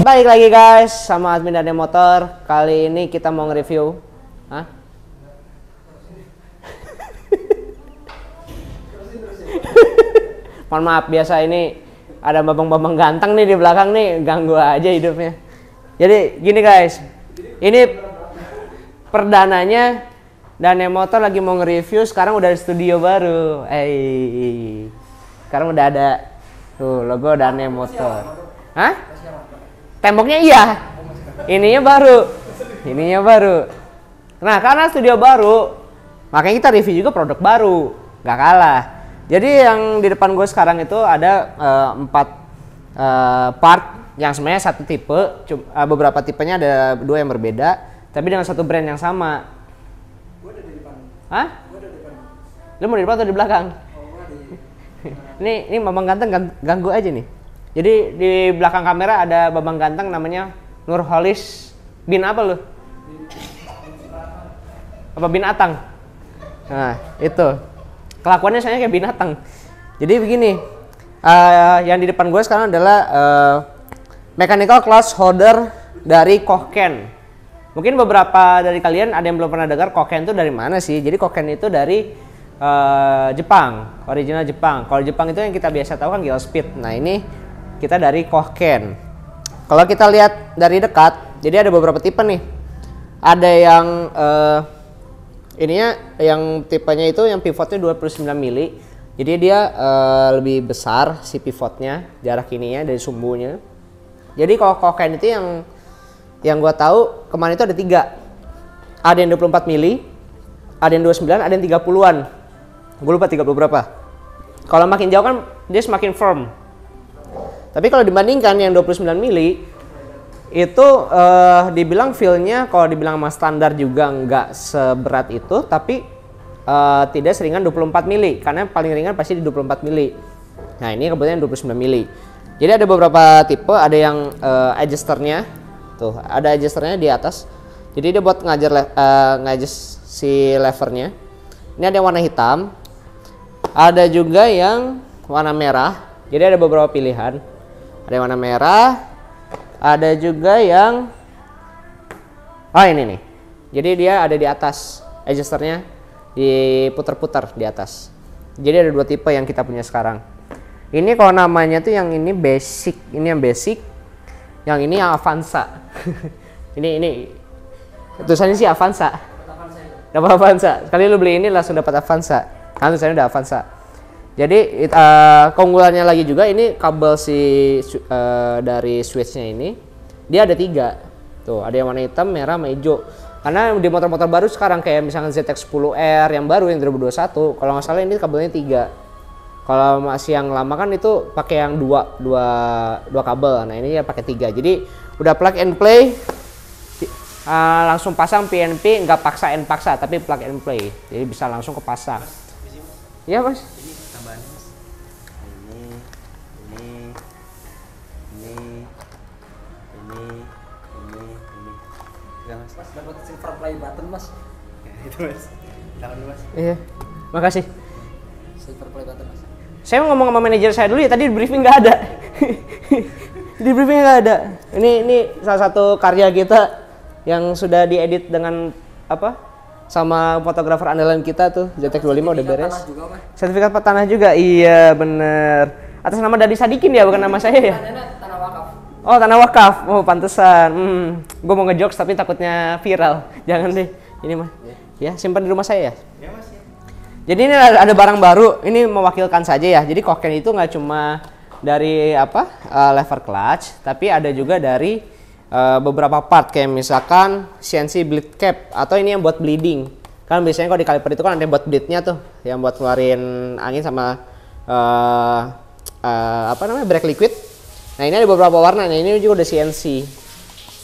Balik lagi guys sama admin dan motor. Kali ini kita mau nge-review. Hah? Mohon maaf biasa ini ada babang-babang ganteng nih di belakang nih ganggu aja hidupnya. Jadi gini guys. Ini perdananya dan motor lagi mau nge-review sekarang udah di studio baru. Eh. Sekarang udah ada tuh logo dan motor. Hah? temboknya iya ininya baru ininya baru nah karena studio baru makanya kita review juga produk baru nggak kalah jadi yang di depan gue sekarang itu ada uh, empat uh, part yang sebenarnya satu tipe cuma, uh, eh, beberapa tipenya ada dua yang berbeda tapi dengan satu brand yang sama gue ada di depan Hah? Gua ada di depan lu mau di depan atau di belakang oh, di... ini ini mamang ganteng ganggu aja nih jadi di belakang kamera ada babang ganteng namanya Nurholis bin apa lu? Apa binatang? Nah, itu. Kelakuannya saya kayak binatang. Jadi begini, uh, yang di depan gue sekarang adalah uh, mechanical class holder dari Koken. Mungkin beberapa dari kalian ada yang belum pernah dengar Koken itu dari mana sih? Jadi Koken itu dari uh, Jepang, original Jepang. Kalau Jepang itu yang kita biasa tahu kan Speed. Nah ini kita dari Kohken. Kalau kita lihat dari dekat, jadi ada beberapa tipe nih. Ada yang uh, ininya yang tipenya itu yang pivotnya 29 mili. Jadi dia uh, lebih besar si pivotnya, jarak ininya dari sumbunya. Jadi kalau Kohken itu yang yang gue tahu kemarin itu ada tiga. Ada yang 24 mili, ada yang 29, ada yang 30-an. Gue lupa 30 berapa. Kalau makin jauh kan dia semakin firm. Tapi kalau dibandingkan yang 29 mili itu uh, dibilang feel-nya kalau dibilang sama standar juga nggak seberat itu, tapi uh, tidak seringan 24 mili karena paling ringan pasti di 24 mili. Nah, ini kebetulan 29 mili. Jadi ada beberapa tipe, ada yang uh, adjusternya tuh, ada adjusternya di atas. Jadi dia buat ngajar uh, ngajus si levernya. Ini ada yang warna hitam, ada juga yang warna merah. Jadi ada beberapa pilihan ada yang warna merah ada juga yang oh ini nih jadi dia ada di atas adjusternya diputer putar di atas jadi ada dua tipe yang kita punya sekarang ini kalau namanya tuh yang ini basic ini yang basic yang ini yang Avanza ini ini tulisannya sih Avanza dapat Avanza sekali lu beli ini langsung dapat Avanza kan tulisannya udah Avanza jadi uh, keunggulannya lagi juga ini kabel si uh, dari switchnya ini dia ada tiga tuh ada yang warna hitam, merah, sama hijau. Karena di motor-motor baru sekarang kayak misalnya ZX10R yang baru yang 2021, kalau nggak salah ini kabelnya tiga. Kalau masih yang lama kan itu pakai yang dua, dua, dua kabel. Nah ini ya pakai tiga. Jadi udah plug and play, uh, langsung pasang PNP, nggak paksa and paksa, tapi plug and play. Jadi bisa langsung kepasang. Iya mas? Ya, mas? dapat silver play button mas itu mas tahun mas iya makasih silver play button mas saya mau ngomong sama manajer saya dulu ya tadi di briefing nggak ada di briefing nggak ada ini ini salah satu karya kita yang sudah diedit dengan apa sama fotografer andalan kita tuh Zetek 25 udah beres. Sertifikat tanah juga. Iya, bener. Atas nama dari Sadikin ya, bukan nama saya ya? Oh tanah wakaf, oh pantesan. Hmm, gue mau ngejokes tapi takutnya viral. Jangan deh, ini mah. Iya. Ya simpan di rumah saya ya. ya mas, iya. Jadi ini ada barang baru. Ini mewakilkan saja ya. Jadi koken itu nggak cuma dari apa uh, lever clutch, tapi ada juga dari uh, beberapa part kayak misalkan CNC bleed cap atau ini yang buat bleeding. Kan biasanya kalau di kaliper itu kan ada yang buat bleednya tuh, yang buat keluarin angin sama uh, uh, apa namanya brake liquid Nah ini ada beberapa warna. Nah ini juga udah CNC.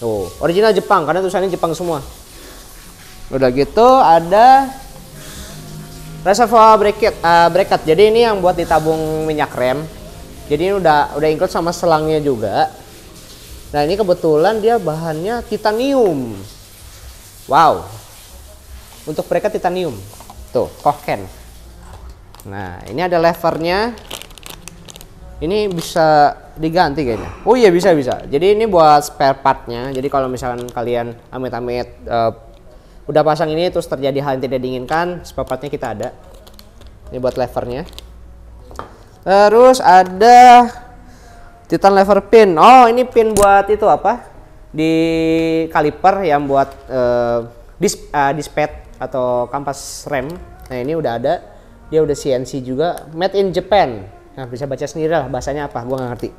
Tuh, original Jepang karena tulisannya Jepang semua. Udah gitu ada reservoir bracket uh, bracket. Jadi ini yang buat ditabung minyak rem. Jadi ini udah udah include sama selangnya juga. Nah ini kebetulan dia bahannya titanium. Wow. Untuk bracket titanium. Tuh, kohken. Nah, ini ada levernya ini bisa diganti kayaknya. Oh iya bisa bisa. Jadi ini buat spare partnya. Jadi kalau misalkan kalian amit-amit uh, udah pasang ini terus terjadi hal yang tidak diinginkan, spare partnya kita ada. Ini buat levernya. Terus ada Titan lever pin. Oh ini pin buat itu apa? Di kaliper yang buat uh, dis uh, eh, dispet atau kampas rem. Nah ini udah ada. Dia udah CNC juga. Made in Japan Nah, bisa baca sendiri lah bahasanya apa, gua gak ngerti.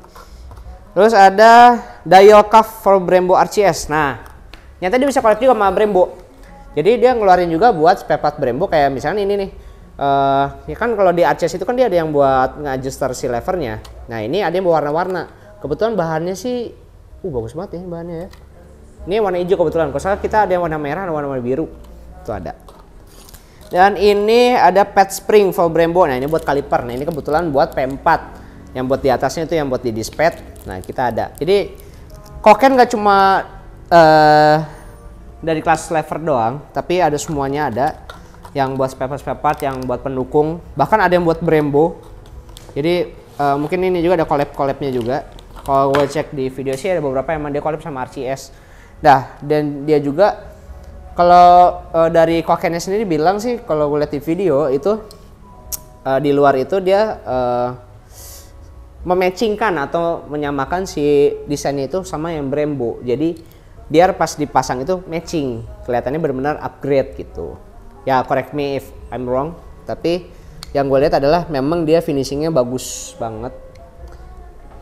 Terus ada dial cuff for Brembo RCS. Nah, nyata dia bisa collab juga sama Brembo. Jadi dia ngeluarin juga buat spare part Brembo kayak misalnya ini nih. Uh, ya kan kalau di RCS itu kan dia ada yang buat ngajuster si levernya. Nah, ini ada yang berwarna-warna. Kebetulan bahannya sih uh bagus banget ya bahannya ya. Ini warna hijau kebetulan. Kalau salah kita ada yang warna merah, ada warna, warna biru. Itu ada. Dan ini ada pad spring for Brembo. Nah, ini buat kaliper. Nah, ini kebetulan buat P4. Yang buat di atasnya itu yang buat di dispet. Nah, kita ada. Jadi koken gak cuma uh, dari kelas lever doang, tapi ada semuanya ada. Yang buat spare spare part, yang buat pendukung, bahkan ada yang buat Brembo. Jadi uh, mungkin ini juga ada collab-collabnya juga. Kalau gue cek di video sih ada beberapa yang dia collab sama RCS. Nah, dan dia juga kalau uh, dari kokennya sendiri bilang sih kalau gue lihat di video itu uh, di luar itu dia uh, mematchingkan atau menyamakan si desainnya itu sama yang Brembo. Jadi biar pas dipasang itu matching, kelihatannya benar-benar upgrade gitu. Ya correct me if I'm wrong, tapi yang gue lihat adalah memang dia finishingnya bagus banget.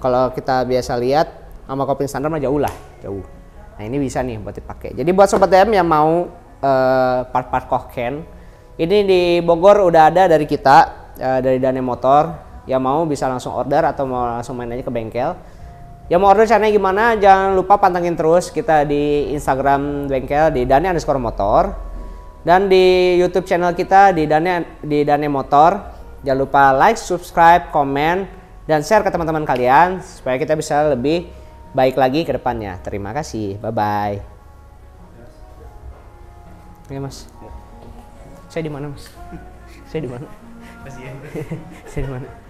Kalau kita biasa lihat sama kopling standar mah jauh lah, jauh. Nah ini bisa nih buat dipakai. Jadi buat sobat DM yang mau part eh, part-part kohken, ini di Bogor udah ada dari kita uh, dari Dane Motor. Yang mau bisa langsung order atau mau langsung main aja ke bengkel. Yang mau order caranya gimana? Jangan lupa pantengin terus kita di Instagram bengkel di Dane underscore motor dan di YouTube channel kita di Dane di Dane Motor. Jangan lupa like, subscribe, komen, dan share ke teman-teman kalian supaya kita bisa lebih baik lagi ke depannya. Terima kasih. Bye bye. Ya, Oke, Mas. Ya. Saya di mana Mas? Saya di mana? Saya di mana?